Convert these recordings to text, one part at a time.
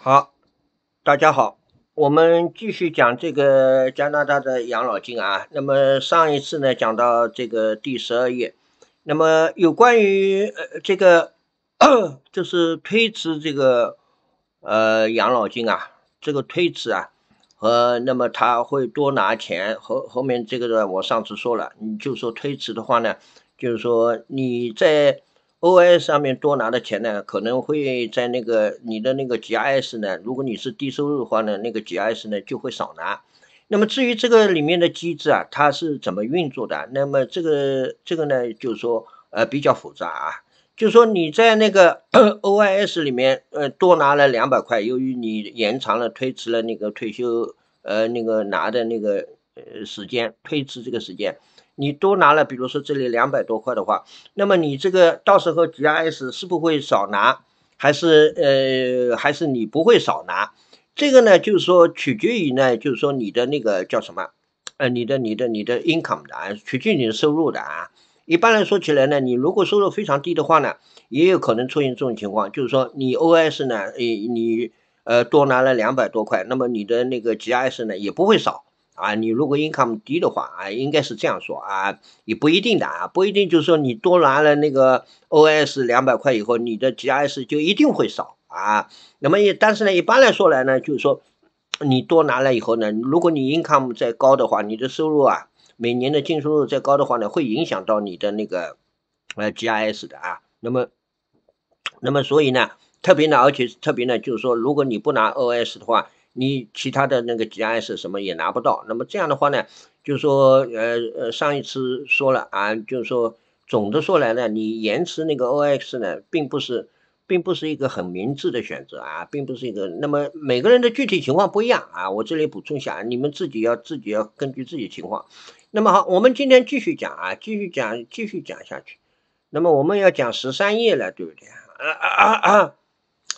好，大家好，我们继续讲这个加拿大的养老金啊。那么上一次呢，讲到这个第十二页。那么有关于呃这个，就是推迟这个呃养老金啊，这个推迟啊，呃，那么他会多拿钱。后后面这个呢，我上次说了，你就说推迟的话呢，就是说你在。o s 上面多拿的钱呢，可能会在那个你的那个 GIS 呢，如果你是低收入的话呢，那个 GIS 呢就会少拿。那么至于这个里面的机制啊，它是怎么运作的？那么这个这个呢，就是说呃比较复杂啊，就是说你在那个 OIS 里面呃多拿了两百块，由于你延长了推迟了那个退休呃那个拿的那个呃时间，推迟这个时间。你多拿了，比如说这里两百多块的话，那么你这个到时候 G I S 是不会少拿，还是呃还是你不会少拿？这个呢，就是说取决于呢，就是说你的那个叫什么，呃，你的你的你的 income 的，啊，取决于你的收入的啊。一般来说起来呢，你如果收入非常低的话呢，也有可能出现这种情况，就是说你 O S 呢，呃你呃多拿了两百多块，那么你的那个 G I S 呢也不会少。啊，你如果 income 低的话啊，应该是这样说啊，也不一定的啊，不一定就是说你多拿了那个 OS 两百块以后，你的 GIS 就一定会少啊。那么也但是呢，一般来说来呢，就是说你多拿了以后呢，如果你 income 再高的话，你的收入啊，每年的净收入再高的话呢，会影响到你的那个呃 GIS 的啊。那么，那么所以呢，特别呢，而且特别呢，就是说，如果你不拿 OS 的话。你其他的那个 g i S 什么也拿不到，那么这样的话呢，就说呃呃上一次说了啊，就是说总的说来呢，你延迟那个 O X 呢，并不是，并不是一个很明智的选择啊，并不是一个。那么每个人的具体情况不一样啊，我这里补充一下，你们自己要自己要根据自己情况。那么好，我们今天继续讲啊，继续讲，继续讲下去。那么我们要讲十三页了，对不对？啊啊啊！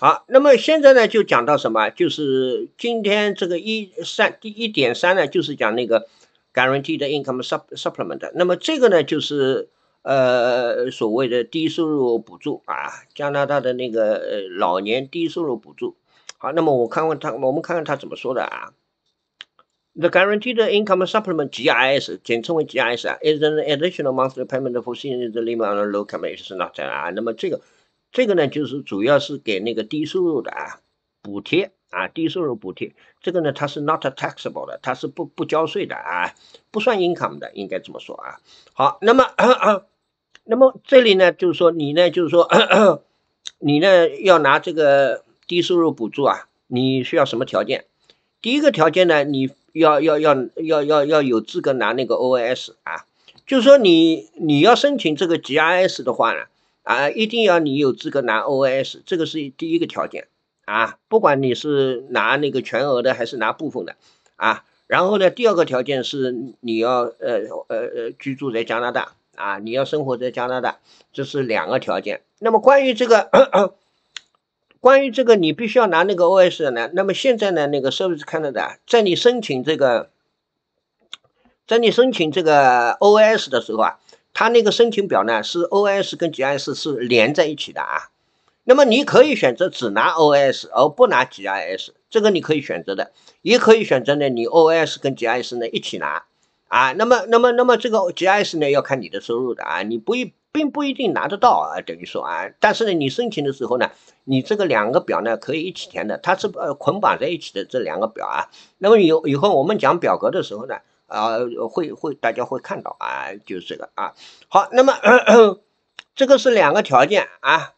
好，那么现在呢，就讲到什么？就是今天这个一三第一点三呢，就是讲那个 guarantee d income sup supplement 那么这个呢，就是呃所谓的低收入补助啊，加拿大的那个老年低收入补助。好，那么我看看他，我们看看他怎么说的啊。The guarantee d income supplement G I S，简称为 G I S，is 啊 an additional monthly payment for seniors living on a low income is not。啊，那么这个。这个呢，就是主要是给那个低收入的啊补贴啊，低收入补贴。这个呢，它是 not taxable 的，它是不不交税的啊，不算 income 的，应该这么说啊。好，那么 那么这里呢，就是说你呢，就是说 你呢，要拿这个低收入补助啊，你需要什么条件？第一个条件呢，你要要要要要要有资格拿那个 O S 啊，就是说你你要申请这个 G R S 的话呢。啊，一定要你有资格拿 o s 这个是第一个条件啊。不管你是拿那个全额的还是拿部分的啊。然后呢，第二个条件是你要呃呃呃居住在加拿大啊，你要生活在加拿大，这是两个条件。那么关于这个 关于这个你必须要拿那个 o s s 呢？那么现在呢，那个 c a n 看到的，在你申请这个在你申请这个 OIS 的时候啊。他那个申请表呢，是 O S 跟 G I S 是连在一起的啊。那么你可以选择只拿 O S 而不拿 G I S，这个你可以选择的。也可以选择呢，你 O S 跟 G I S 呢一起拿啊。那么，那么，那么这个 G I S 呢要看你的收入的啊，你不一并不一定拿得到啊，等于说啊。但是呢，你申请的时候呢，你这个两个表呢可以一起填的，它是呃捆绑在一起的这两个表啊。那么以以后我们讲表格的时候呢。啊，会会，大家会看到啊，就是这个啊。好，那么这个是两个条件啊，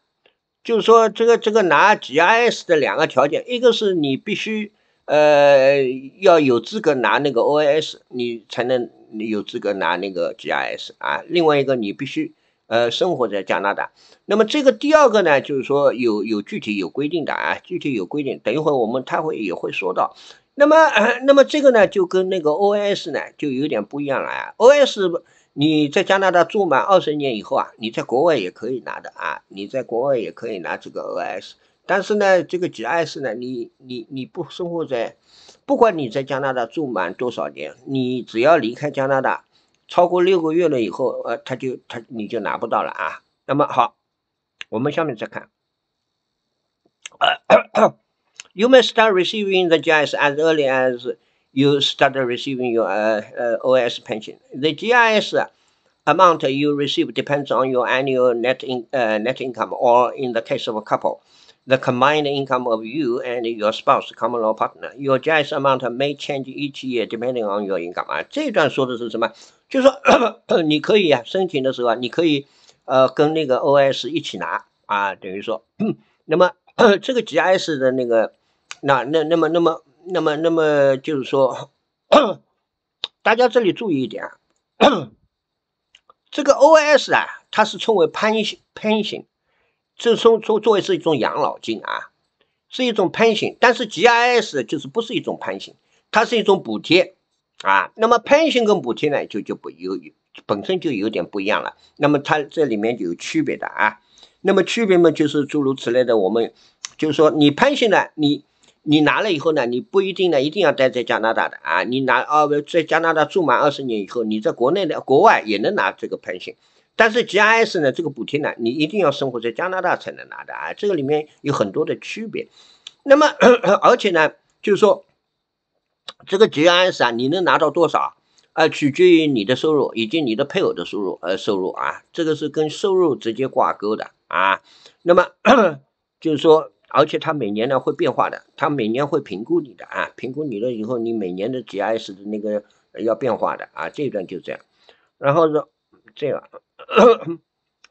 就是说这个这个拿 G I S 的两个条件，一个是你必须呃要有资格拿那个 O I S，你才能你有资格拿那个 G I S 啊。另外一个你必须呃生活在加拿大。那么这个第二个呢，就是说有有具体有规定的啊，具体有规定，等一会儿我们他会也会说到。那么，那么这个呢，就跟那个 O S 呢，就有点不一样了啊。O S，你在加拿大住满二十年以后啊，你在国外也可以拿的啊，你在国外也可以拿这个 O S。但是呢，这个 G S 呢，你你你不生活在，不管你在加拿大住满多少年，你只要离开加拿大超过六个月了以后，呃，他就他你就拿不到了啊。那么好，我们下面再看。咳 咳 you may start receiving the GIS as early as you start receiving your uh, uh OS pension. The GIS uh, amount you receive depends on your annual net, in, uh, net income, or in the case of a couple, the combined income of you and your spouse, common law partner. Your GIS amount may change each year depending on your income. 你可以啊，申请的时候啊，你可以呃跟那个 OS 一起拿啊，等于说，那么这个 GIS 的那个那那那么那么那么那么就是说，大家这里注意一点，这个 o s 啊，它是称为攀型攀型，这作作作为是一种养老金啊，是一种攀型。但是 g i s 就是不是一种攀型，它是一种补贴啊。那么攀型跟补贴呢，就就不有本身就有点不一样了。那么它这里面就有区别的啊。那么区别嘛，就是诸如此类的，我们就是说你攀型呢，你。你拿了以后呢，你不一定呢，一定要待在加拿大的啊。你拿啊，在加拿大住满二十年以后，你在国内的国外也能拿这个 p e 但是 G R S 呢，这个补贴呢，你一定要生活在加拿大才能拿的啊。这个里面有很多的区别。那么，而且呢，就是说这个 G R S 啊，你能拿到多少啊，取决于你的收入以及你的配偶的收入呃收入啊，这个是跟收入直接挂钩的啊。那么 就是说。而且它每年呢会变化的，它每年会评估你的啊，评估你了以后，你每年的 G I S 的那个要变化的啊，这一段就是这样。然后是这样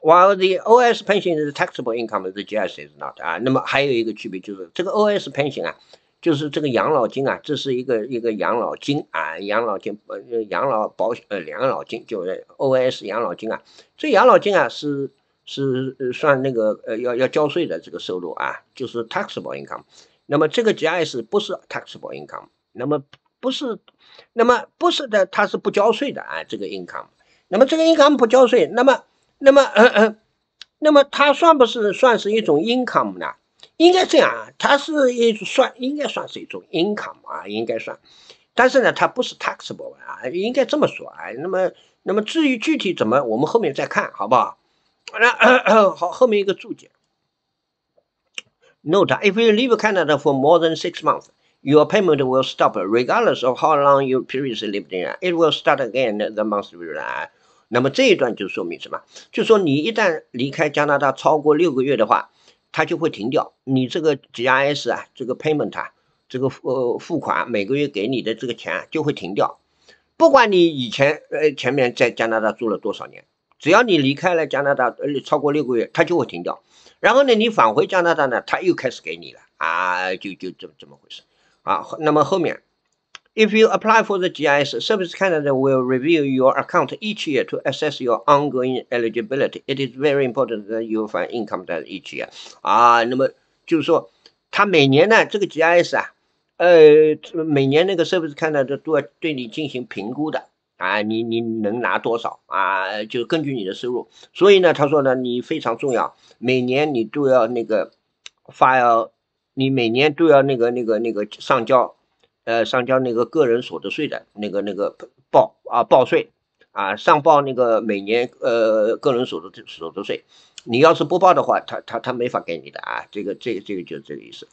，while the O S pension is taxable income, the G I S is not 啊。那么还有一个区别就是，这个 O S pension 啊，就是这个养老金啊，这是一个一个养老金啊，养老金呃养老保险呃养老金就是 O S 养老金啊，这养老金啊是。是算那个呃要要交税的这个收入啊，就是 taxable income。那么这个加 s 不是 taxable income，那么不是，那么不是的，它是不交税的啊，这个 income。那么这个 income 不交税，那么那么那么它算不是算是一种 income 呢？应该这样啊，它是一算应该算是一种 income 啊，应该算。但是呢，它不是 taxable 啊，应该这么说啊。那么那么至于具体怎么，我们后面再看，好不好？好，后面一个注解。Note: If you leave Canada for more than six months, your payment will stop regardless of how long you previously lived there. It will start again the month you a r r i e 那么这一段就说明什么？就说你一旦离开加拿大超过六个月的话，它就会停掉，你这个 G i S 啊，这个 payment 啊，这个呃付款每个月给你的这个钱就会停掉，不管你以前呃前面在加拿大住了多少年。只要你离开了加拿大呃超过六个月，它就会停掉。然后呢，你返回加拿大呢，它又开始给你了啊，就就这这么回事啊？那么后面，If you apply for the GIS, Service Canada will review your account each year to assess your ongoing eligibility. It is very important t h a t y o u f income. d i n that y 一起啊啊，那么就是说，他每年呢，这个 GIS 啊，呃，每年那个 Service Canada 都要对你进行评估的。啊，你你能拿多少啊？就根据你的收入。所以呢，他说呢，你非常重要，每年你都要那个发要，你每年都要那个那个那个上交，呃，上交那个个人所得税的那个那个报啊报税啊，上报那个每年呃个人所得所得税，你要是不报的话，他他他没法给你的啊，这个这这个就是这个意思。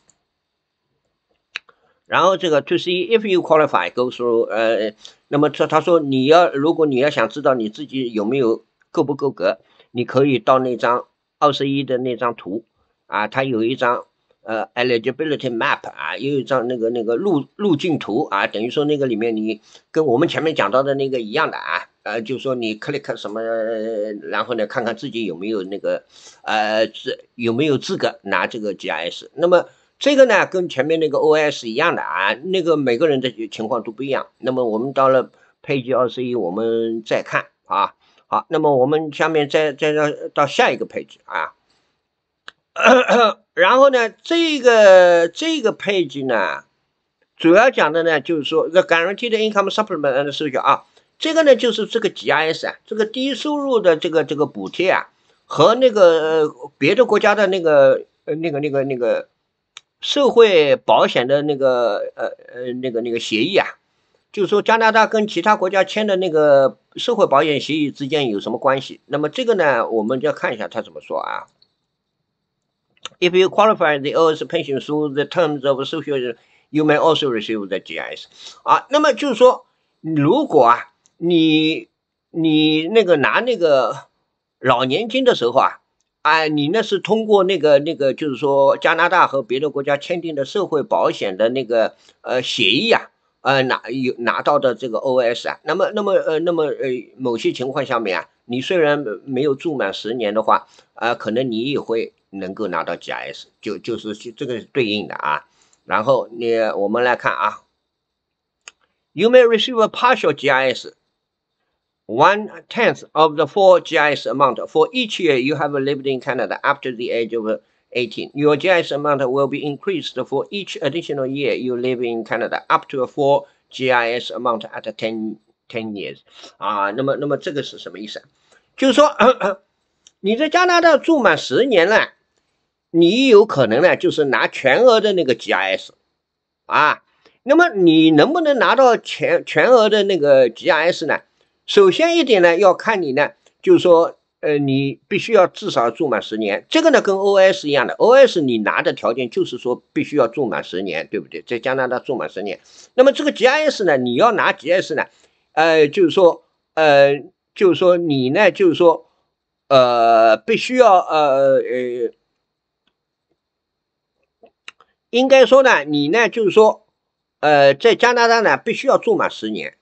然后这个 to you see if qualify go through，呃，那么他他说你要如果你要想知道你自己有没有够不够格，你可以到那张二十一的那张图啊，它有一张呃 eligibility map 啊，有一张那个那个路路径图啊，等于说那个里面你跟我们前面讲到的那个一样的啊，呃，就说你 click 什么，然后呢看看自己有没有那个呃这，有没有资格拿这个 G i S，那么。这个呢，跟前面那个 O.I. 一样的啊，那个每个人的情况都不一样。那么我们到了配置二十一，我们再看啊。好，那么我们下面再再到到下一个配置啊。然后呢，这个这个配置呢，主要讲的呢，就是说 the guaranteed income supplement 的数据啊。这个呢，就是这个 G.I.S. 啊，这个低收入的这个这个补贴啊，和那个别的国家的那个那个那个那个。社会保险的那个呃呃那个那个协议啊，就是说加拿大跟其他国家签的那个社会保险协议之间有什么关系？那么这个呢，我们就要看一下他怎么说啊。If you qualify the OAS pension u o u g h the terms of the i a l you may also receive the GIS. 啊，那么就是说，如果啊你你那个拿那个老年金的时候啊。哎，你那是通过那个那个，就是说加拿大和别的国家签订的社会保险的那个呃协议啊，呃拿有拿到的这个 OS 啊，那么那么呃那么呃某些情况下面啊，你虽然没有住满十年的话，啊可能你也会能够拿到 GIS，就就是这个对应的啊。然后你我们来看啊，You may receive a partial GIS。One tenth of the four GIS amount for each year you have lived in Canada after the age of eighteen. Your GIS amount will be increased for each additional year you live in Canada up to a four GIS amount at ten ten years. 啊，那么那么这个是什么意思？就是说你在加拿大住满十年了，你有可能呢就是拿全额的那个 GIS 啊。那么你能不能拿到全全额的那个 GIS 呢？首先一点呢，要看你呢，就是说，呃，你必须要至少住满十年，这个呢跟 O S 一样的，O S 你拿的条件就是说必须要住满十年，对不对？在加拿大住满十年，那么这个 G I S 呢，你要拿 G I S 呢，呃，就是说，呃，就是说你呢，就是说，呃，必须要，呃，呃，应该说呢，你呢，就是说，呃，在加拿大呢必须要住满十年。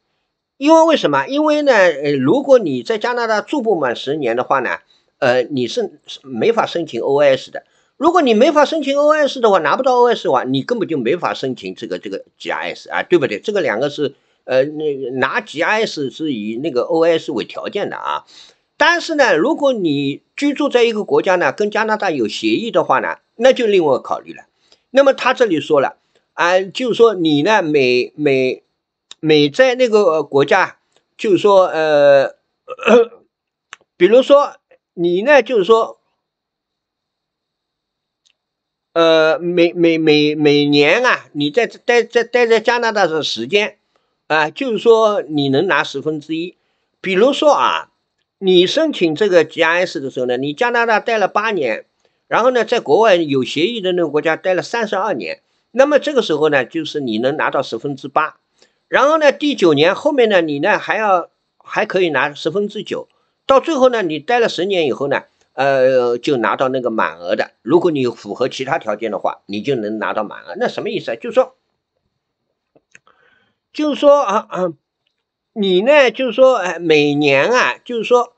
因为为什么？因为呢，呃，如果你在加拿大住不满十年的话呢，呃，你是没法申请 OS 的。如果你没法申请 OS 的话，拿不到 OS 的话，你根本就没法申请这个这个 g i s 啊，对不对？这个两个是，呃，那拿 g i s 是以那个 OS 为条件的啊。但是呢，如果你居住在一个国家呢，跟加拿大有协议的话呢，那就另外考虑了。那么他这里说了，啊，就是说你呢，每每。每在那个国家，就是说，呃，比如说你呢，就是说，呃，每每每每年啊，你在待在待在加拿大的时间啊，就是说你能拿十分之一。比如说啊，你申请这个 G i S 的时候呢，你加拿大待了八年，然后呢，在国外有协议的那个国家待了三十二年，那么这个时候呢，就是你能拿到十分之八。然后呢，第九年后面呢，你呢还要还可以拿十分之九，到最后呢，你待了十年以后呢，呃，就拿到那个满额的。如果你符合其他条件的话，你就能拿到满额。那什么意思啊？就是说，就是说啊啊，你呢就是说，哎，每年啊就是说，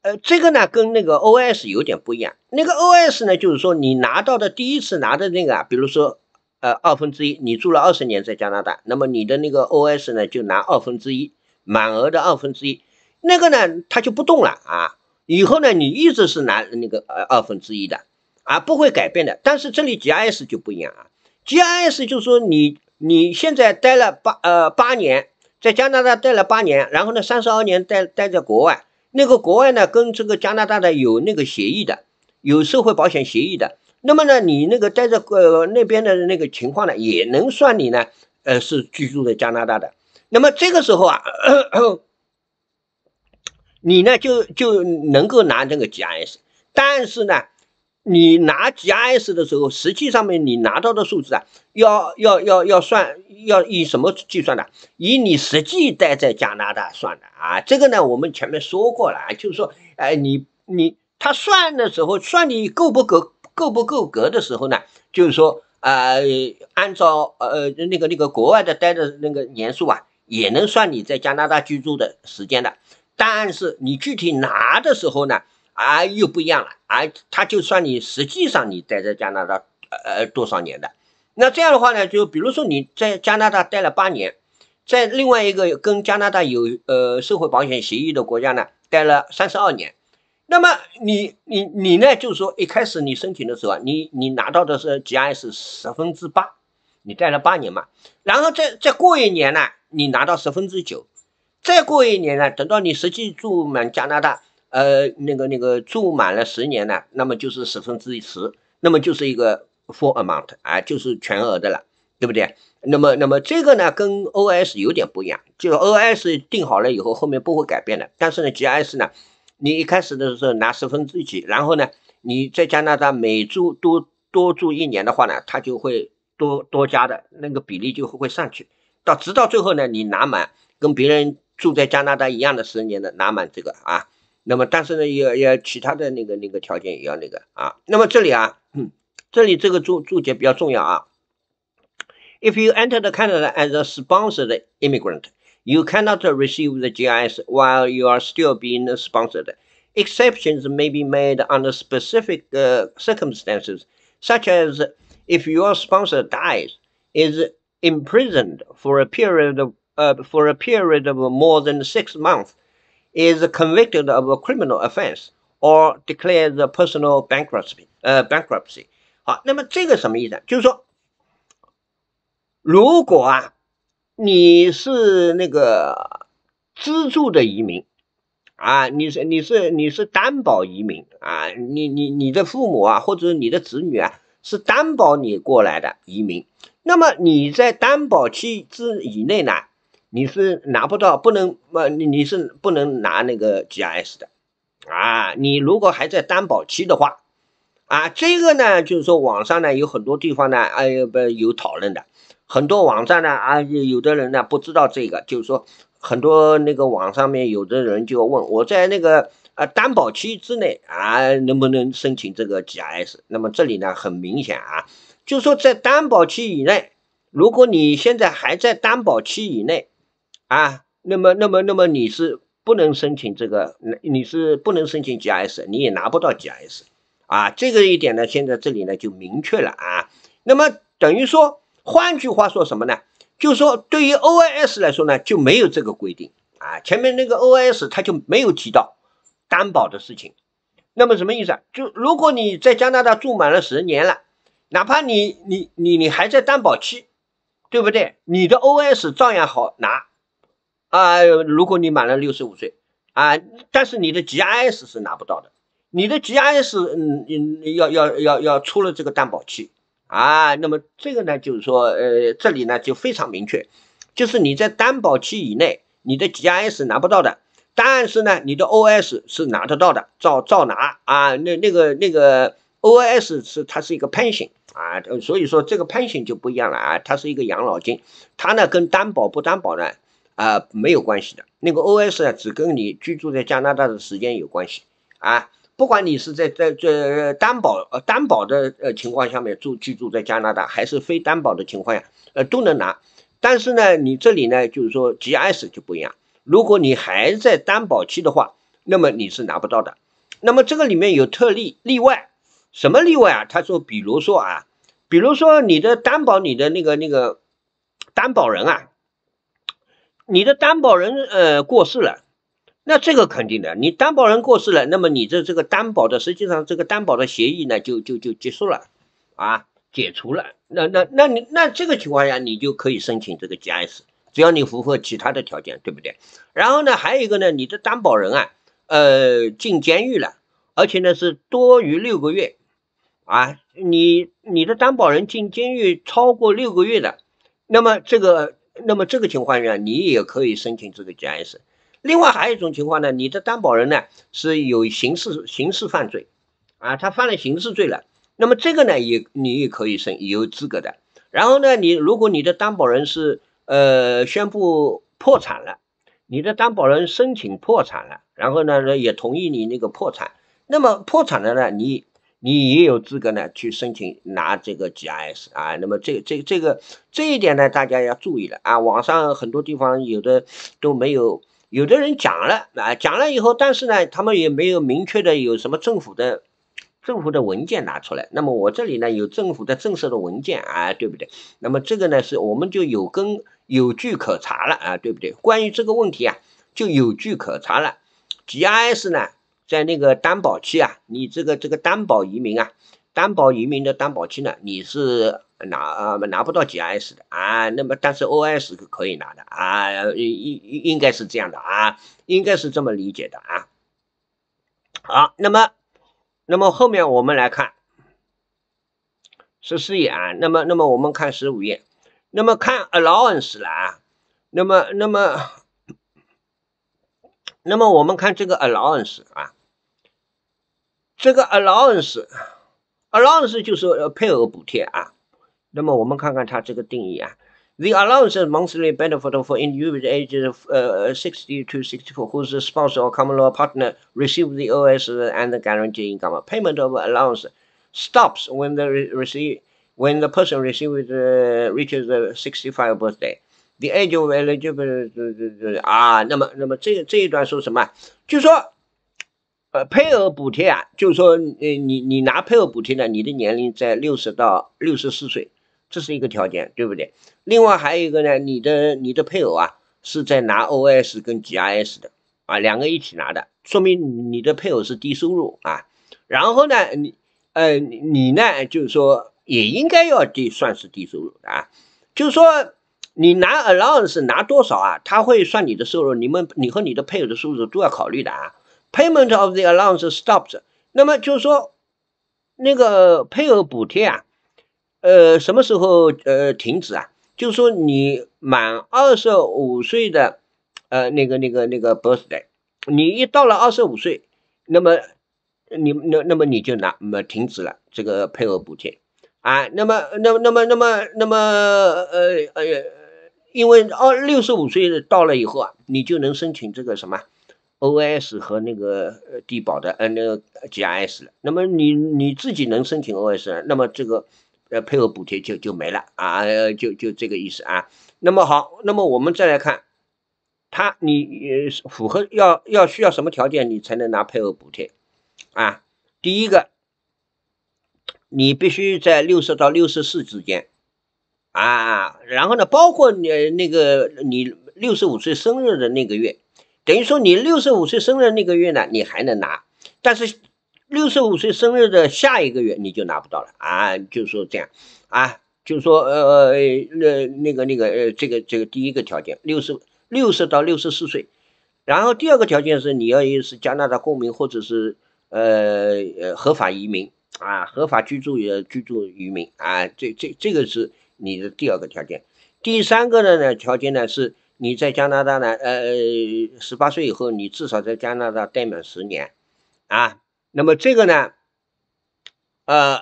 呃，这个呢跟那个 OS 有点不一样。那个 OS 呢就是说，你拿到的第一次拿的那个啊，比如说。呃，二分之一，你住了二十年在加拿大，那么你的那个 OS 呢，就拿二分之一，满额的二分之一，那个呢，它就不动了啊，以后呢，你一直是拿那个呃二分之一的，啊，不会改变的。但是这里 GIS 就不一样啊，GIS 就是说你你现在待了八呃八年，在加拿大待了八年，然后呢，三十二年待待在国外，那个国外呢，跟这个加拿大的有那个协议的，有社会保险协议的。那么呢，你那个待在呃那边的那个情况呢，也能算你呢，呃是居住在加拿大的。那么这个时候啊，你呢就就能够拿这个 G I S。但是呢，你拿 G I S 的时候，实际上面你拿到的数字啊，要要要要算，要以什么计算的？以你实际待在加拿大算的啊。这个呢，我们前面说过了，啊，就是说，哎，你你他算的时候，算你够不够。够不够格的时候呢，就是说啊，按照呃那个那个国外的待的那个年数啊，也能算你在加拿大居住的时间的。但是你具体拿的时候呢，啊，又不一样了，啊，他就算你实际上你待在加拿大呃多少年的。那这样的话呢，就比如说你在加拿大待了八年，在另外一个跟加拿大有呃社会保险协议的国家呢待了三十二年。那么你你你呢？就是说一开始你申请的时候啊，你你拿到的是 G I S 十分之八，你待了八年嘛，然后再再过一年呢，你拿到十分之九，再过一年呢，等到你实际住满加拿大，呃，那个那个住满了十年呢，那么就是十分之十，那么就是一个 full amount 啊，就是全额的了，对不对？那么那么这个呢，跟 O S 有点不一样，就 O S 定好了以后后面不会改变的，但是呢，G I S 呢？你一开始的时候拿十分之几，然后呢，你在加拿大每住多多住一年的话呢，他就会多多加的那个比例就会上去，到直到最后呢，你拿满跟别人住在加拿大一样的十年的拿满这个啊，那么但是呢，要要其他的那个那个条件也要那个啊，那么这里啊，这里这个注注解比较重要啊，If you enter the c a n a d a as a sponsored immigrant。You cannot receive the GIS while you are still being sponsored. Exceptions may be made under specific uh, circumstances, such as if your sponsor dies, is imprisoned for a period of uh, for a period of more than six months, is convicted of a criminal offense, or declared personal bankruptcy. 呃，bankruptcy。好，那么这个什么意思？就是说，如果啊 uh, 你是那个资助的移民啊？你是你是你是担保移民啊？你你你的父母啊，或者你的子女啊，是担保你过来的移民。那么你在担保期之以内呢，你是拿不到不能呃，你你是不能拿那个 G i S 的啊？你如果还在担保期的话，啊，这个呢，就是说网上呢有很多地方呢，哎不有讨论的。很多网站呢，啊，有的人呢不知道这个，就是说，很多那个网上面有的人就问我在那个呃担保期之内啊，能不能申请这个 G i S？那么这里呢很明显啊，就说在担保期以内，如果你现在还在担保期以内，啊，那么那么那么你是不能申请这个，你是不能申请 G i S，你也拿不到 G i S，啊，这个一点呢，现在这里呢就明确了啊，那么等于说。换句话说什么呢？就说对于 O I S 来说呢，就没有这个规定啊。前面那个 O I S 它就没有提到担保的事情。那么什么意思啊？就如果你在加拿大住满了十年了，哪怕你你你你还在担保期，对不对？你的 O I S 照样好拿啊。如果你满了六十五岁啊，但是你的 G I S 是拿不到的。你的 G I S 嗯嗯要要要要出了这个担保期。啊，那么这个呢，就是说，呃，这里呢就非常明确，就是你在担保期以内，你的 G R S 拿不到的，但是呢，你的 O S 是拿得到的，照照拿啊。那那个那个 O S 是它是一个 pension 啊，所以说这个 pension 就不一样了啊，它是一个养老金，它呢跟担保不担保呢啊没有关系的，那个 O S 呀只跟你居住在加拿大的时间有关系啊。不管你是在在这担保呃担保的呃情况下面住居住在加拿大还是非担保的情况下，呃都能拿，但是呢，你这里呢就是说 G S 就不一样。如果你还在担保期的话，那么你是拿不到的。那么这个里面有特例例外，什么例外啊？他说，比如说啊，比如说你的担保你的那个那个担保人啊，你的担保人呃过世了。那这个肯定的，你担保人过世了，那么你这这个担保的，实际上这个担保的协议呢，就就就结束了，啊，解除了。那那那你那这个情况下，你就可以申请这个 i s 只要你符合其他的条件，对不对？然后呢，还有一个呢，你的担保人啊，呃，进监狱了，而且呢是多于六个月，啊，你你的担保人进监狱超过六个月的，那么这个那么这个情况下，你也可以申请这个 i s 另外还有一种情况呢，你的担保人呢是有刑事刑事犯罪，啊，他犯了刑事罪了，那么这个呢也你也可以申有资格的。然后呢，你如果你的担保人是呃宣布破产了，你的担保人申请破产了，然后呢也同意你那个破产，那么破产了呢，你你也有资格呢去申请拿这个 G I S 啊。那么这这这个这一点呢，大家要注意了啊，网上很多地方有的都没有。有的人讲了啊，讲了以后，但是呢，他们也没有明确的有什么政府的政府的文件拿出来。那么我这里呢有政府的正式的文件啊，对不对？那么这个呢是我们就有根有据可查了啊，对不对？关于这个问题啊，就有据可查了。G I S 呢，在那个担保期啊，你这个这个担保移民啊，担保移民的担保期呢，你是。拿啊，拿不到 G i S 的啊，那么但是 O S 可可以拿的啊，应应应该是这样的啊，应该是这么理解的啊。好，那么那么后面我们来看十四页啊，那么那么我们看十五页，那么看 Allowance 了，啊，那么那么那么我们看这个 Allowance 啊，这个 Allowance，Allowance 就是配额补贴啊。那么我们看看它这个定义啊。The allowance is monthly benefit for individuals aged uh, 60 to 64 whose spouse or common law partner receive the OS and the guaranteed income. Payment of allowance stops when the re receive when the person receives uh, reaches the 65th birthday. The age of eligibility 啊，那么那么这这一段说什么？就说呃，配偶补贴啊，就是说，呃，你你拿配偶补贴呢，你的年龄在六十到六十四岁。Uh, 这是一个条件，对不对？另外还有一个呢，你的你的配偶啊是在拿 OS 跟 GRS 的啊，两个一起拿的，说明你的配偶是低收入啊。然后呢，你呃你你呢，就是说也应该要低，算是低收入啊。就是说你拿 Allowance 拿多少啊，他会算你的收入，你们你和你的配偶的收入都要考虑的啊。Payment of the allowance stops，那么就是说那个配偶补贴啊。呃，什么时候呃停止啊？就是说，你满二十五岁的，呃，那个那个那个 birthday，你一到了二十五岁，那么你那那么你就拿么停止了这个配额补贴啊。那么那那么那么那么呃呃，因为二六十五岁到了以后啊，你就能申请这个什么 OS 和那个低保的呃，那个 GRS 了。那么你你自己能申请 OS，那么这个。呃，配合补贴就就没了啊，就就这个意思啊。那么好，那么我们再来看，他你符合要要需要什么条件，你才能拿配合补贴啊？第一个，你必须在六十到六十四之间啊，然后呢，包括你那个你六十五岁生日的那个月，等于说你六十五岁生日那个月呢，你还能拿，但是。六十五岁生日的下一个月你就拿不到了啊！就说这样啊，就说呃，呃那那个那个呃，这个这个第一个条件，六十六十到六十四岁，然后第二个条件是你要也是加拿大公民或者是呃呃合法移民啊，合法居住也居住移民啊，这这这个是你的第二个条件。第三个的呢条件呢是你在加拿大呢呃十八岁以后，你至少在加拿大待满十年啊。那么这个呢，呃，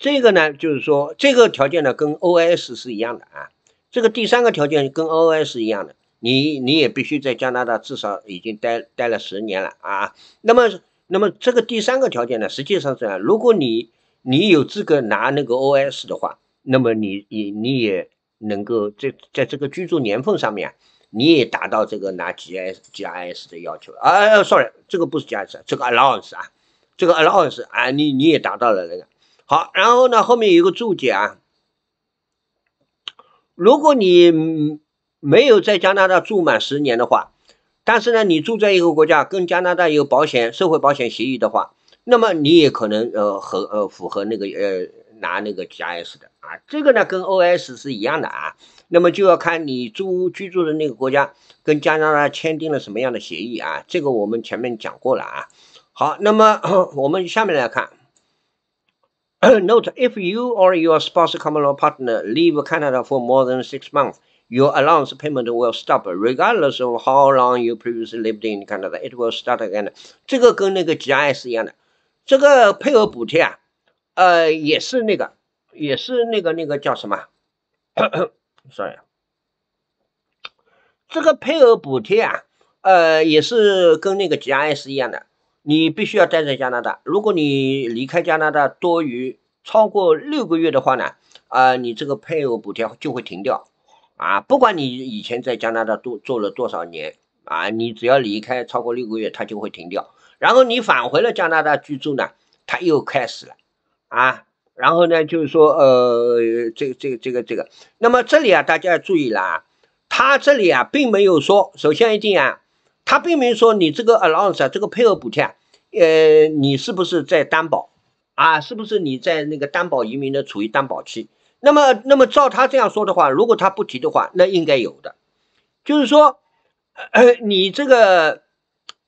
这个呢，就是说，这个条件呢，跟 O S 是一样的啊。这个第三个条件跟 O S 是一样的，你你也必须在加拿大至少已经待待了十年了啊。那么，那么这个第三个条件呢，实际上是，如果你你有资格拿那个 O S 的话，那么你你你也能够在在这个居住年份上面。你也达到这个拿 G I G I S 的要求啊？Sorry，这个不是 G I S，这个 a L O n e 啊，这个 a L O n e 啊，你你也达到了那个好。然后呢，后面有个注解啊，如果你没有在加拿大住满十年的话，但是呢，你住在一个国家跟加拿大有保险社会保险协议的话，那么你也可能呃和呃符合那个呃拿那个 G I S 的啊。这个呢，跟 O S 是一样的啊。那么就要看你住居住的那个国家跟加拿大签订了什么样的协议啊？这个我们前面讲过了啊。好，那么我们下面来看。Note: If you or your spouse/common partner leave Canada for more than six months, your allowance payment will stop regardless of how long you previously lived in Canada. It will start again. 这个跟那个 G I S 一样的，这个配偶补贴啊，呃，也是那个，也是那个那个叫什么？sorry，这个配偶补贴啊，呃，也是跟那个 G i S 一样的，你必须要待在加拿大。如果你离开加拿大多于超过六个月的话呢，啊，你这个配偶补贴就会停掉，啊，不管你以前在加拿大多做了多少年啊，你只要离开超过六个月，它就会停掉。然后你返回了加拿大居住呢，它又开始了，啊。然后呢，就是说，呃，这、个、这、个、这个、这个，那么这里啊，大家要注意了啊，他这里啊，并没有说，首先一定啊，他并没有说你这个 a l o n c e 啊，这个配额补贴，呃，你是不是在担保啊？是不是你在那个担保移民的处于担保期？那么，那么照他这样说的话，如果他不提的话，那应该有的，就是说，呃，你这个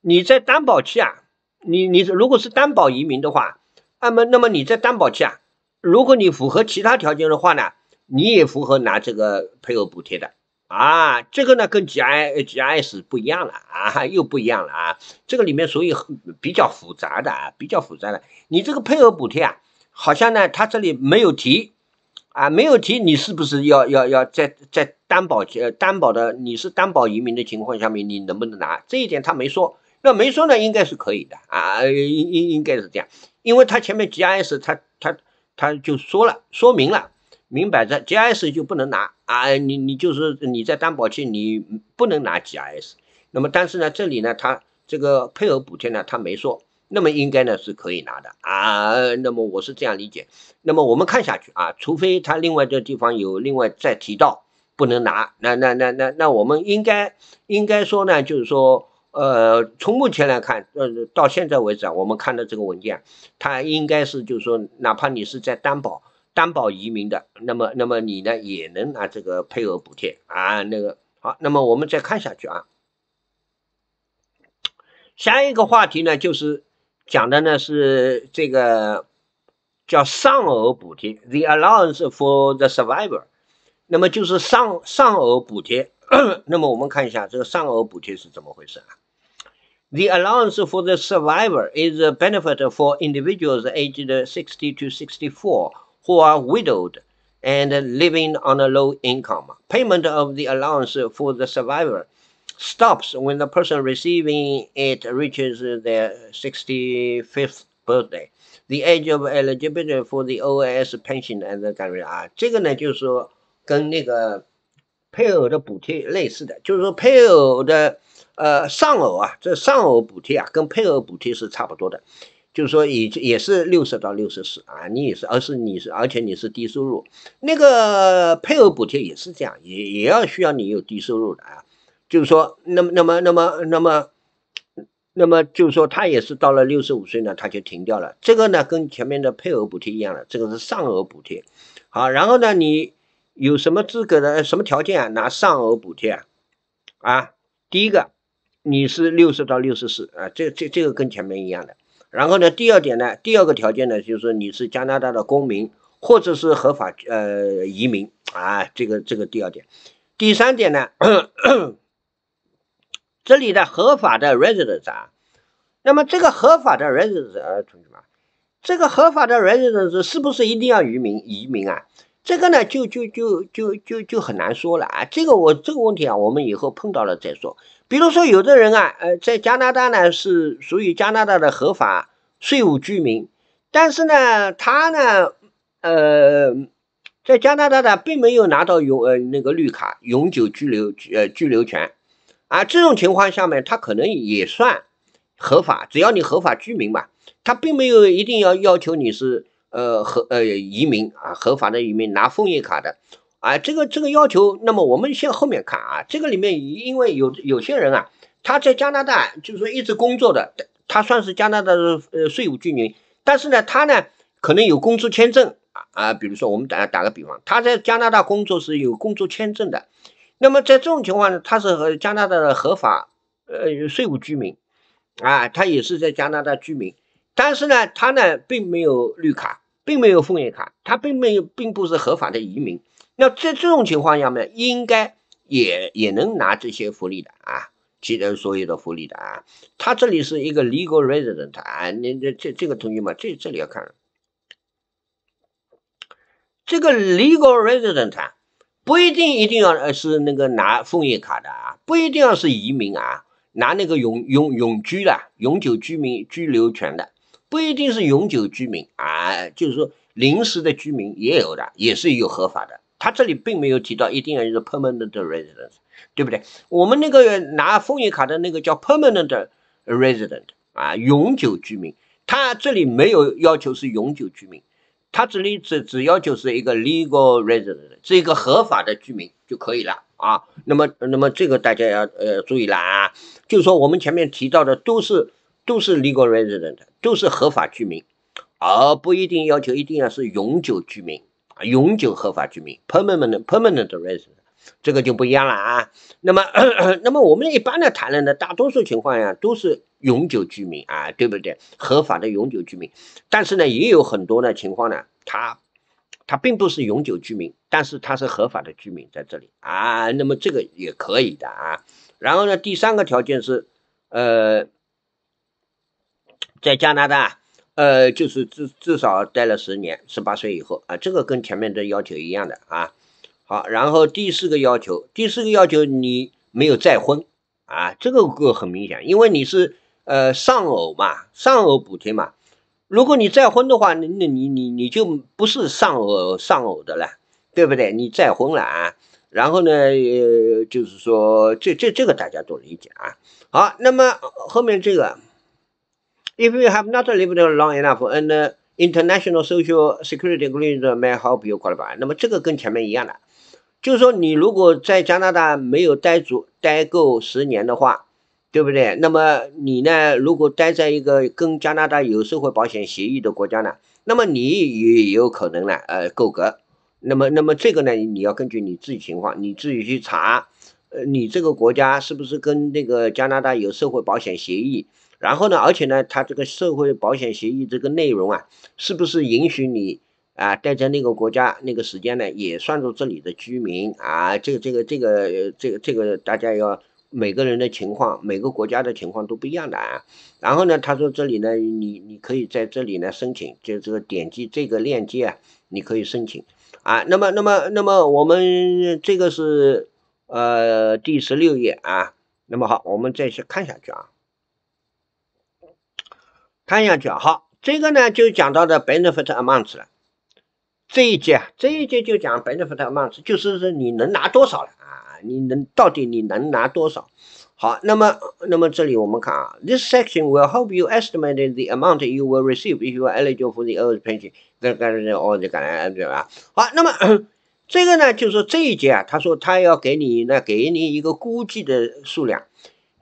你在担保期啊，你你如果是担保移民的话，那么那么你在担保期啊。如果你符合其他条件的话呢，你也符合拿这个配偶补贴的啊，这个呢跟 G I G I S 不一样了啊，又不一样了啊，这个里面所以比较复杂的啊，比较复杂的。你这个配偶补贴啊，好像呢他这里没有提啊，没有提你是不是要要要在在担保呃担保的你是担保移民的情况下面你能不能拿这一点他没说，那没说呢应该是可以的啊，应应应该是这样，因为他前面 G I S 他。他就说了，说明了，明摆着，G I S 就不能拿啊！你你就是你在担保期，你不能拿 G I S。那么，但是呢，这里呢，他这个配额补贴呢，他没说，那么应该呢是可以拿的啊。那么我是这样理解，那么我们看下去啊，除非他另外的地方有另外再提到不能拿，那那那那那，我们应该应该说呢，就是说。呃，从目前来看，呃，到现在为止啊，我们看到这个文件，它应该是，就是说，哪怕你是在担保担保移民的，那么，那么你呢，也能拿这个配额补贴啊。那个好，那么我们再看下去啊。下一个话题呢，就是讲的呢是这个叫上额补贴，the allowance for the survivor。那么就是上上额补贴。那么我们看一下这个上额补贴是怎么回事啊？The allowance for the survivor is a benefit for individuals aged 60 to 64 who are widowed and living on a low income. Payment of the allowance for the survivor stops when the person receiving it reaches their 65th birthday. The age of eligibility for the OAS pension and the government 啊，这个呢就是说跟那个配偶的补贴类似的，就是说配偶的。呃，上额啊，这上额补贴啊，跟配偶补贴是差不多的，就是说，也也是六十到六十四啊，你也是，而是你是，而且你是低收入，那个配偶补贴也是这样，也也要需要你有低收入的啊，就是说，那么那么那么那么，那么就是说，他也是到了六十五岁呢，他就停掉了。这个呢，跟前面的配偶补贴一样了，这个是上额补贴。好，然后呢，你有什么资格的，什么条件啊，拿上额补贴啊？啊，第一个。你是六十到六十四啊，这这这个跟前面一样的。然后呢，第二点呢，第二个条件呢，就是你是加拿大的公民或者是合法呃移民啊，这个这个第二点。第三点呢，这里的合法的 resident 啊，那么这个合法的 resident 啊，同学们，这个合法的 resident 是不是一定要移民移民啊？这个呢，就就就就就就很难说了啊。这个我这个问题啊，我们以后碰到了再说。比如说，有的人啊，呃，在加拿大呢是属于加拿大的合法税务居民，但是呢，他呢，呃，在加拿大的并没有拿到永呃那个绿卡，永久居留呃居留权，啊，这种情况下面，他可能也算合法，只要你合法居民嘛，他并没有一定要要求你是呃合呃移民啊，合法的移民拿枫叶卡的。啊，这个这个要求，那么我们先后面看啊，这个里面因为有有些人啊，他在加拿大就是说一直工作的，他算是加拿大的呃税务居民，但是呢，他呢可能有工作签证啊啊，比如说我们打打个比方，他在加拿大工作是有工作签证的，那么在这种情况呢，他是和加拿大的合法呃税务居民，啊，他也是在加拿大居民，但是呢，他呢并没有绿卡，并没有枫叶卡，他并没有并不是合法的移民。那在这种情况下面，应该也也能拿这些福利的啊，其他所有的福利的啊。他这里是一个 legal resident 啊，你这这这个同学们，这这里要看，这个 legal resident 不一定一定要呃是那个拿枫叶卡的啊，不一定要是移民啊，拿那个永永永居的永久居民居留权的，不一定是永久居民啊，就是说临时的居民也有的，也是有合法的。他这里并没有提到一定要是 permanent resident，对不对？我们那个拿枫叶卡的那个叫 permanent resident 啊，永久居民。他这里没有要求是永久居民，他这里只只要求是一个 legal resident，是一个合法的居民就可以了啊。那么，那么这个大家要呃注意啦，就是说我们前面提到的都是都是 legal resident，都是合法居民，而不一定要求一定要是永久居民。永久合法居民 （permanent permanent resident），这个就不一样了啊。那么，那么我们一般的谈论的大多数情况下都是永久居民啊，对不对？合法的永久居民。但是呢，也有很多的情况呢，他他并不是永久居民，但是他是合法的居民在这里啊。那么这个也可以的啊。然后呢，第三个条件是，呃，在加拿大。呃，就是至至少待了十年，十八岁以后啊，这个跟前面的要求一样的啊。好，然后第四个要求，第四个要求你没有再婚啊，这个个很明显，因为你是呃丧偶嘛，丧偶补贴嘛。如果你再婚的话，那那你你你就不是丧偶丧偶的了，对不对？你再婚了啊。然后呢，呃，就是说这这这个大家都理解啊。好，那么后面这个。If you have not lived long enough, an international social security agreement may help you qualify. 那么这个跟前面一样的，就是说你如果在加拿大没有待足、待够十年的话，对不对？那么你呢，如果待在一个跟加拿大有社会保险协议的国家呢，那么你也有可能呢，呃，够格。那么，那么这个呢，你要根据你自己情况，你自己去查，呃，你这个国家是不是跟那个加拿大有社会保险协议？然后呢，而且呢，他这个社会保险协议这个内容啊，是不是允许你啊待在那个国家那个时间呢，也算作这里的居民啊？这个这个这个这个这个大家要每个人的情况，每个国家的情况都不一样的啊。然后呢，他说这里呢，你你可以在这里呢申请，就这个点击这个链接啊，你可以申请啊。那么那么那么我们这个是呃第十六页啊。那么好，我们再去看下去啊。看一下讲好，这个呢就讲到的 benefit amount s 了。这一节，这一节就讲 benefit amount，s 就是说你能拿多少了啊？你能到底你能拿多少？好，那么，那么这里我们看啊，this section will help you e s t i m a t e the amount you will receive if y o u a r e eligible for the pension。那刚才在这个刚吧？好，那么这个呢，就是这一节啊，他说他要给你那给你一个估计的数量。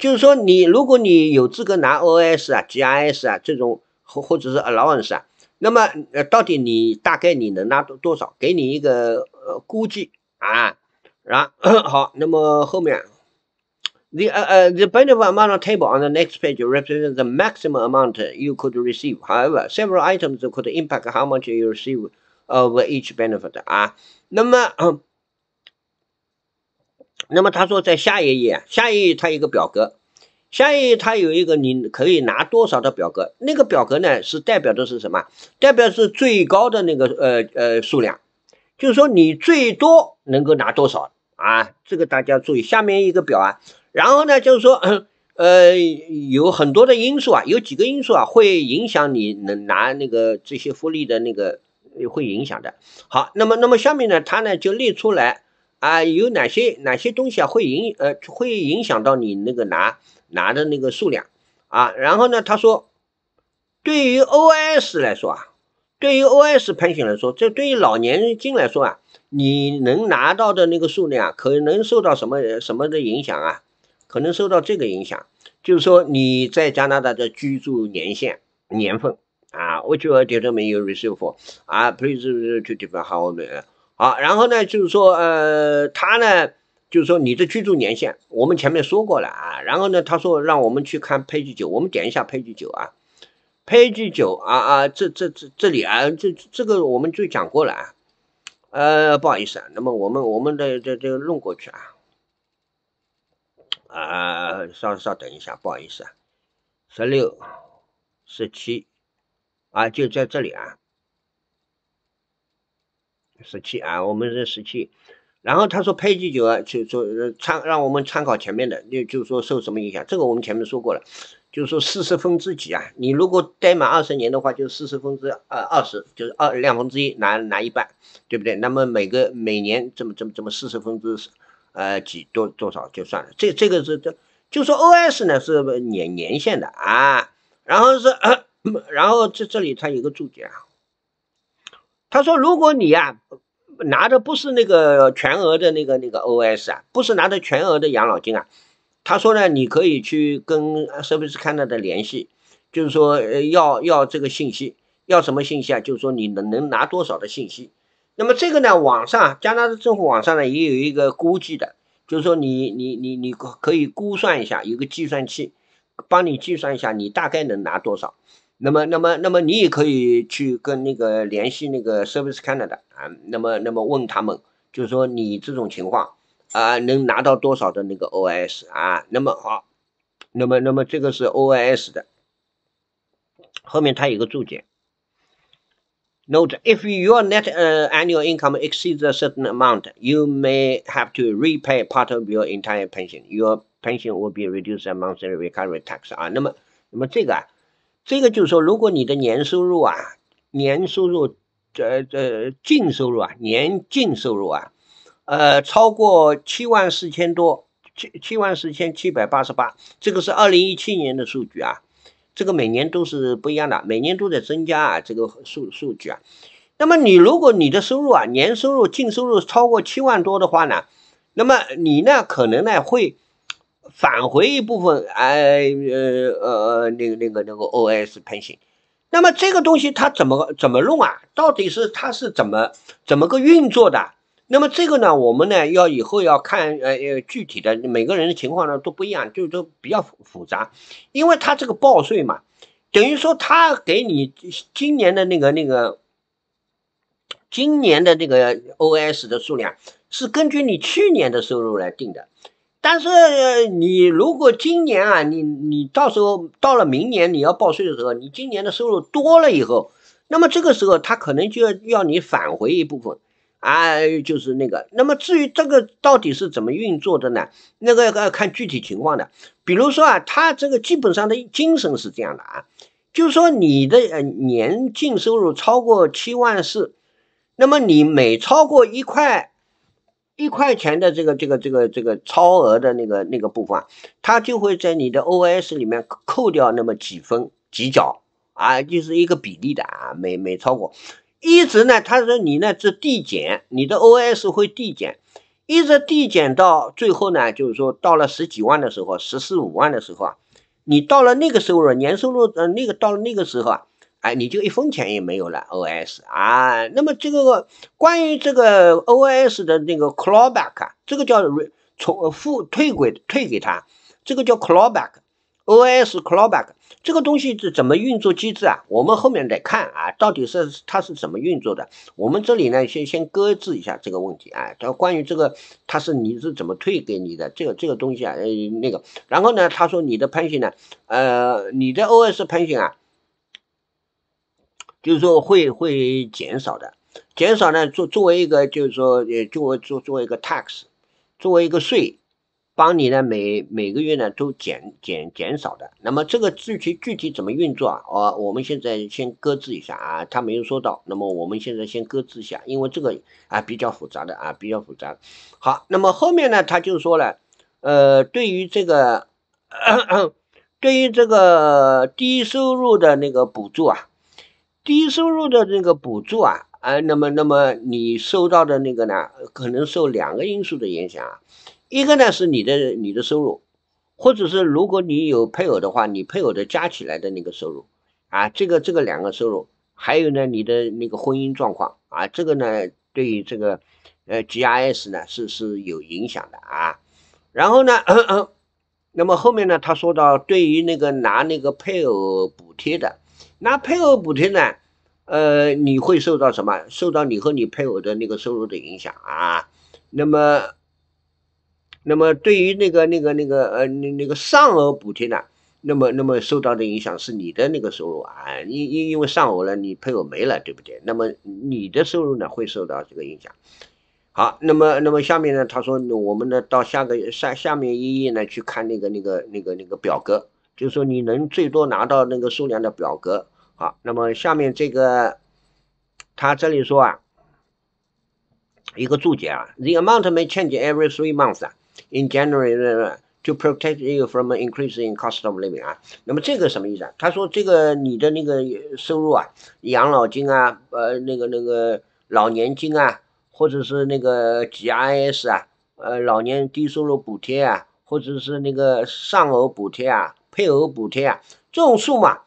就是说，你如果你有资格拿 OS 啊、g i s 啊这种，或或者是 Allowance 啊，那么呃，到底你大概你能拿多多少？给你一个估计啊，然后好，那么后面 t h 你呃呃，the benefit amount table on t h e next page represents the maximum amount you could receive. However, several items could impact how much you receive of each benefit 啊。那么。那么他说，在下一页，下一页它一个表格，下一页它有一个你可以拿多少的表格。那个表格呢，是代表的是什么？代表是最高的那个呃呃数量，就是说你最多能够拿多少啊？这个大家注意下面一个表啊。然后呢，就是说呃有很多的因素啊，有几个因素啊会影响你能拿那个这些福利的那个会影响的。好，那么那么下面呢，他呢就列出来。啊，有哪些哪些东西啊，会影呃，会影响到你那个拿拿的那个数量啊？然后呢，他说，对于 o s 来说啊，对于 o s 判选来说，这对于老年金来说啊，你能拿到的那个数量可能受到什么什么的影响啊？可能受到这个影响，就是说你在加拿大的居住年限年份啊，which will determine your e s e r v e 啊，please to help me. 啊，然后呢，就是说，呃，他呢，就是说你的居住年限，我们前面说过了啊。然后呢，他说让我们去看配置酒，我们点一下配置酒啊。配置酒啊啊，这这这这里啊，这这个我们就讲过了啊。呃，不好意思啊，那么我们我们的这这个弄过去啊。啊，稍稍等一下，不好意思啊。十六、十七啊，就在这里啊。十七啊，我们是十七，然后他说配基酒啊，就就参让我们参考前面的，就就说受什么影响，这个我们前面说过了，就是说四十分之几啊，你如果待满二十年的话，就四十分之呃二十，就是二两分之一拿拿一半，对不对？那么每个每年这么这么这么四十分之呃几多多少就算了，这这个是这就说 O S 呢是年年限的啊，然后是 然后这这里它有个注解啊。他说：“如果你呀，拿的不是那个全额的那个那个 OS 啊，不是拿的全额的养老金啊，他说呢，你可以去跟社会斯加拿的联系，就是说，呃，要要这个信息，要什么信息啊？就是说你能能拿多少的信息。那么这个呢，网上加拿大政府网上呢也有一个估计的，就是说你你你你可以估算一下，有个计算器，帮你计算一下你大概能拿多少。”那么，那么，那么你也可以去跟那个联系那个 Service Canada 啊。那么，那么问他们，就是说你这种情况啊，能拿到多少的那个 o i s 啊？那么好，那么，那么这个是 o i s 的。后面它有个注解，Note: If your net annual income exceeds a certain amount, you may have to repay part of your entire pension. Your pension will be reduced amounts i y recovery tax 啊。那么，那么这个啊。这个就是说，如果你的年收入啊，年收入，呃呃，净收入啊，年净收入啊，呃，超过七万四千多，七七万四千七百八十八，这个是二零一七年的数据啊，这个每年都是不一样的，每年都在增加啊，这个数数据啊。那么你如果你的收入啊，年收入净收入超过七万多的话呢，那么你呢可能呢会。返回一部分，哎，呃呃，那个那个那个 OS 喷型，那么这个东西它怎么怎么弄啊？到底是它是怎么怎么个运作的？那么这个呢，我们呢要以后要看，呃呃，具体的每个人的情况呢都不一样，就都比较复杂，因为他这个报税嘛，等于说他给你今年的那个那个今年的那个 OS 的数量是根据你去年的收入来定的。但是你如果今年啊，你你到时候到了明年你要报税的时候，你今年的收入多了以后，那么这个时候他可能就要要你返回一部分，啊，就是那个。那么至于这个到底是怎么运作的呢？那个要看具体情况的。比如说啊，他这个基本上的精神是这样的啊，就是说你的呃年净收入超过七万四，那么你每超过一块。一块钱的这个这个这个这个超额的那个那个部分，它就会在你的 O S 里面扣掉那么几分几角啊，就是一个比例的啊，没没超过。一直呢，他说你呢这递减，你的 O S 会递减，一直递减到最后呢，就是说到了十几万的时候，十四五万的时候啊，你到了那个时候了，年收入呃那个到了那个时候啊。哎，你就一分钱也没有了，OS 啊。那么这个关于这个 OS 的那个 c a w b a c k 这个叫从复退给退给他，这个叫 c a w b a c k o s c a w b a c k 这个东西是怎么运作机制啊？我们后面得看啊，到底是它是怎么运作的。我们这里呢，先先搁置一下这个问题啊。关于这个它是你是怎么退给你的这个这个东西啊，呃那个。然后呢，他说你的喷信呢，呃，你的 OS 喷信啊。就是说会会减少的，减少呢，作作为一个就是说，也作为作作为一个 tax，作为一个税，帮你呢每每个月呢都减减减少的。那么这个具体具体怎么运作啊？我我们现在先搁置一下啊，他没有说到。那么我们现在先搁置一下，因为这个啊比较复杂的啊比较复杂。好，那么后面呢他就说了，呃，对于这个 对于这个低收入的那个补助啊。低收入的那个补助啊，啊，那么那么你收到的那个呢，可能受两个因素的影响啊，一个呢是你的你的收入，或者是如果你有配偶的话，你配偶的加起来的那个收入，啊，这个这个两个收入，还有呢你的那个婚姻状况啊，这个呢对于这个，呃，GIS 呢是是有影响的啊，然后呢，那么后面呢他说到对于那个拿那个配偶补贴的，拿配偶补贴呢。呃，你会受到什么？受到你和你配偶的那个收入的影响啊？那么，那么对于那个、那个、那个呃，那那个丧偶补贴呢？那么，那么受到的影响是你的那个收入啊？因因因为丧偶了，你配偶没了，对不对？那么你的收入呢会受到这个影响。好，那么那么下面呢？他说，我们呢到下个月下下面一页呢去看那个那个那个那个表格，就是说你能最多拿到那个数量的表格。好，那么下面这个，他这里说啊，一个注解啊，The amount may change every three months 啊，in January to protect you from increase in cost of living 啊。那么这个什么意思啊？他说这个你的那个收入啊，养老金啊，呃，那个那个老年金啊，或者是那个 GIS 啊，呃，老年低收入补贴啊，或者是那个丧偶补贴啊，配偶补贴啊，这种数嘛。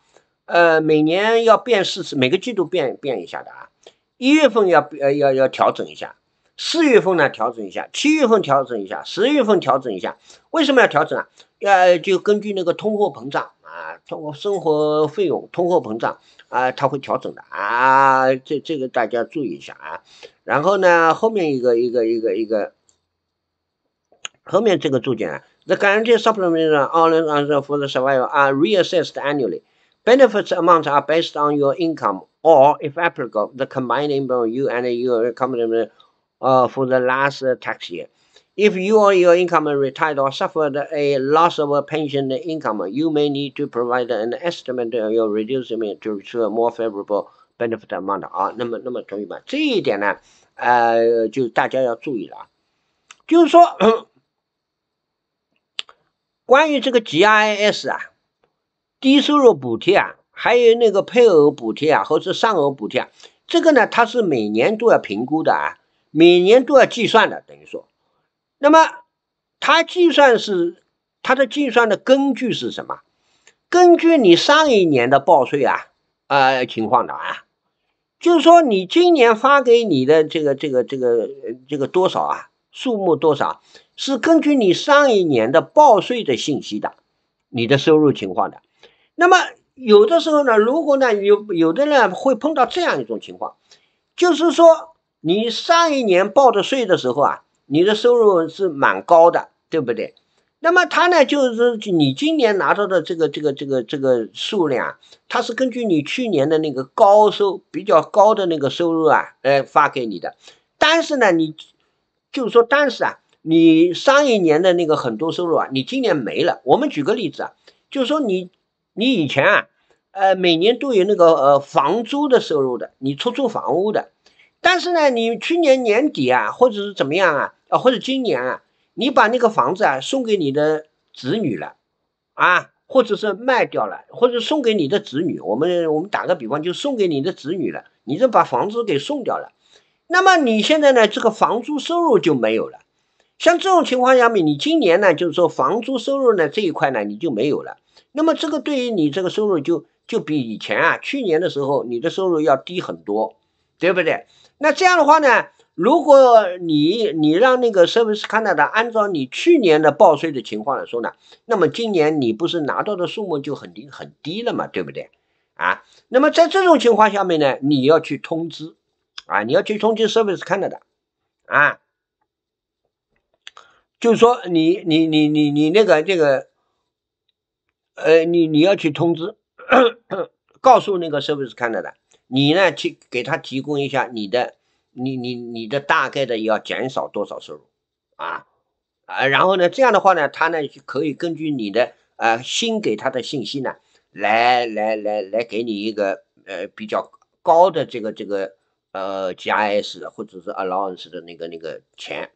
呃，每年要变四次，每个季度变变一下的啊。一月份要呃要要调整一下，四月份呢调整一下，七月份调整一下，十月份调整一下。为什么要调整啊？呃，就根据那个通货膨胀啊，通过生活费用通货膨胀啊，它会调整的啊。这这个大家注意一下啊。然后呢，后面一个一个一个一个，后面这个注解啊，The guarantee s u p p l e m e n t on the n for the survival are reassessed annually. Benefits amounts are based on your income or, if applicable, the combined income of you and your company uh, for the last uh, tax year. If you or your income retired or suffered a loss of a pension income, you may need to provide an estimate of your reduced reducement to receive a more favorable benefit amount 啊。那么，那么同学们，这一点呢，呃，就大家要注意了啊。就是说，关于这个 GIS 啊。低收入补贴啊，还有那个配额补贴啊，或者上额补贴，啊，这个呢，它是每年都要评估的啊，每年都要计算的，等于说，那么它计算是它的计算的根据是什么？根据你上一年的报税啊啊情况的啊，就是说你今年发给你的这个这个这个这个多少啊，数目多少，是根据你上一年的报税的信息的，你的收入情况的。那么有的时候呢，如果呢有有的呢会碰到这样一种情况，就是说你上一年报的税的时候啊，你的收入是蛮高的，对不对？那么他呢就是你今年拿到的这个这个这个这个数量，他是根据你去年的那个高收比较高的那个收入啊，来发给你的。但是呢你就是说，但是啊，你上一年的那个很多收入啊，你今年没了。我们举个例子啊，就是说你。你以前啊，呃，每年都有那个呃房租的收入的，你出租房屋的，但是呢，你去年年底啊，或者是怎么样啊，啊，或者今年啊，你把那个房子啊送给你的子女了，啊，或者是卖掉了，或者送给你的子女，我们我们打个比方，就送给你的子女了，你就把房子给送掉了，那么你现在呢，这个房租收入就没有了，像这种情况下面，你今年呢，就是说房租收入呢这一块呢，你就没有了。那么这个对于你这个收入就就比以前啊，去年的时候你的收入要低很多，对不对？那这样的话呢，如果你你让那个 s e r v i c e Canada 按照你去年的报税的情况来说呢，那么今年你不是拿到的数目就很低很低了嘛，对不对？啊，那么在这种情况下面呢，你要去通知啊，你要去通知 s e r v i c e Canada 啊，就是说你你你你你那个这个。呃，你你要去通知，告诉那个设备 n 看到的，你呢去给他提供一下你的，你你你的大概的要减少多少收入，啊啊，然后呢，这样的话呢，他呢就可以根据你的啊新给他的信息呢，来来来来给你一个呃比较高的这个这个呃 G I S 或者是 Allowance 的那个那个钱，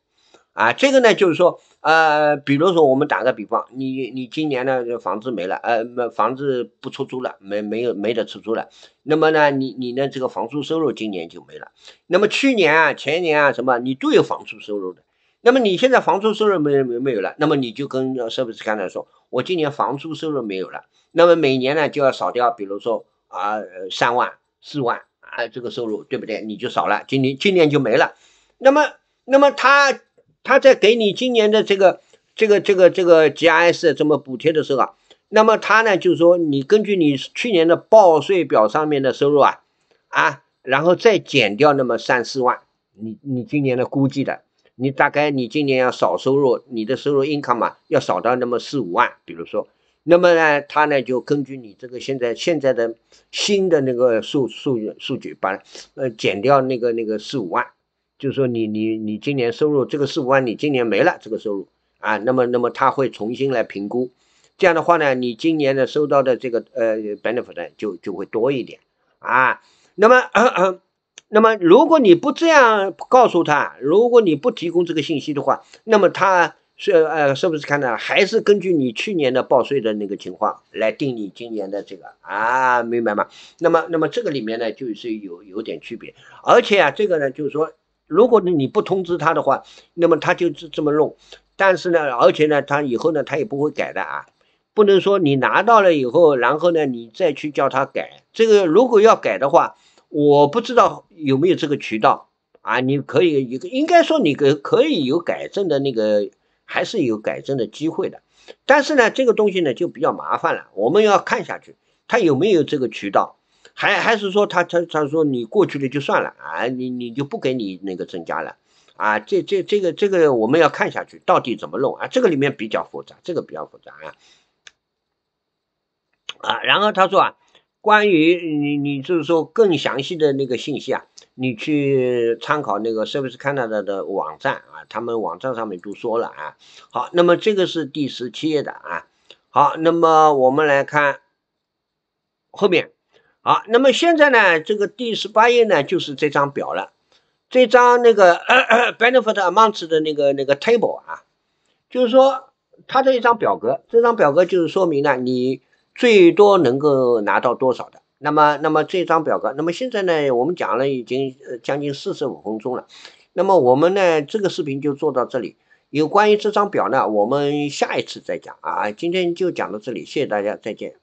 啊，这个呢就是说。呃，比如说我们打个比方，你你今年呢房子没了，呃，那房子不出租了，没没有没得出租了，那么呢，你你呢这个房租收入今年就没了，那么去年啊前年啊什么你都有房租收入的，那么你现在房租收入没没没有了，那么你就跟设备师刚才说，我今年房租收入没有了，那么每年呢就要少掉，比如说啊三万四万啊这个收入对不对？你就少了，今年今年就没了，那么那么他。他在给你今年的这个、这个、这个、这个 g i s 这么补贴的时候啊，那么他呢，就是说你根据你去年的报税表上面的收入啊，啊，然后再减掉那么三四万，你你今年的估计的，你大概你今年要少收入，你的收入 income 嘛，要少到那么四五万，比如说，那么呢，他呢就根据你这个现在现在的新的那个数数据数据，把呃减掉那个那个四五万。就是说，你你你今年收入这个四五万，你今年没了这个收入啊，那么那么他会重新来评估，这样的话呢，你今年的收到的这个呃 benefit 就就会多一点啊，那么 那么如果你不这样告诉他，如果你不提供这个信息的话，那么他是呃是不是看到还是根据你去年的报税的那个情况来定你今年的这个啊，明白吗？那么那么这个里面呢，就是有有点区别，而且啊，这个呢就是说。如果你不通知他的话，那么他就这这么弄。但是呢，而且呢，他以后呢，他也不会改的啊。不能说你拿到了以后，然后呢，你再去叫他改。这个如果要改的话，我不知道有没有这个渠道啊？你可以，应该说你可可以有改正的那个，还是有改正的机会的。但是呢，这个东西呢，就比较麻烦了。我们要看下去，他有没有这个渠道。还还是说他他他说你过去的就算了啊，你你就不给你那个增加了啊，这这这个这个我们要看下去到底怎么弄啊，这个里面比较复杂，这个比较复杂啊，啊，然后他说啊，关于你你就是说更详细的那个信息啊，你去参考那个 s e r v i c e Canada 的网站啊，他们网站上面都说了啊。好，那么这个是第十七页的啊。好，那么我们来看后面。好，那么现在呢，这个第十八页呢，就是这张表了，这张那个 benefit amounts 的那个那个 table 啊，就是说它这一张表格，这张表格就是说明呢，你最多能够拿到多少的。那么，那么这张表格，那么现在呢，我们讲了已经将近四十五分钟了，那么我们呢，这个视频就做到这里。有关于这张表呢，我们下一次再讲啊，今天就讲到这里，谢谢大家，再见。